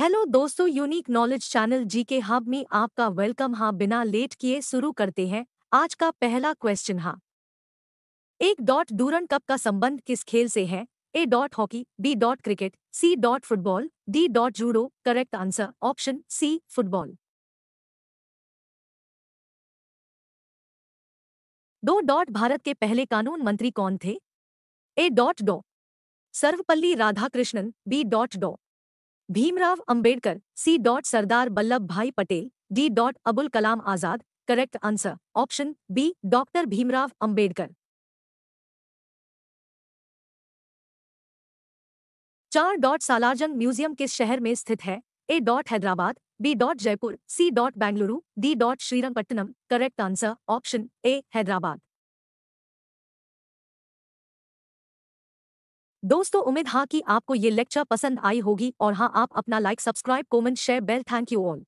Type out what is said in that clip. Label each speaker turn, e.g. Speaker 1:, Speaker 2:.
Speaker 1: hello दोस्तों unique knowledge channel जी के hub में आपका वेलकम हाँ बिना लेट किए शुरू करते हैं आज का पहला क्वेश्चन हाँ एक डॉट डूरन कप का संबंध किस खेल से है A dot hockey B dot cricket C dot football D dot judo correct answer option C football दो डॉट भारत के पहले कानून मंत्री कौन थे ए डॉट डॉ सर्वपल्ली राधाकृष्णन बी डॉट डॉ Bhimrao Ambedkar C dot Sardar Vallabh bhai Patel D dot Abul Kalam Azad correct answer option B doctor Bhimrao Ambedkar चार डॉट सालारजंग म्यूजियम किस शहर में स्थित है A dot Hyderabad B dot Jaipur C dot Bengaluru D dot Srirangapatna correct answer option A Hyderabad दोस्तों उम्मीद हाँ कि आपको ये लेक्चर पसंद आई होगी और हाँ आप अपना like subscribe comment share bell thank you all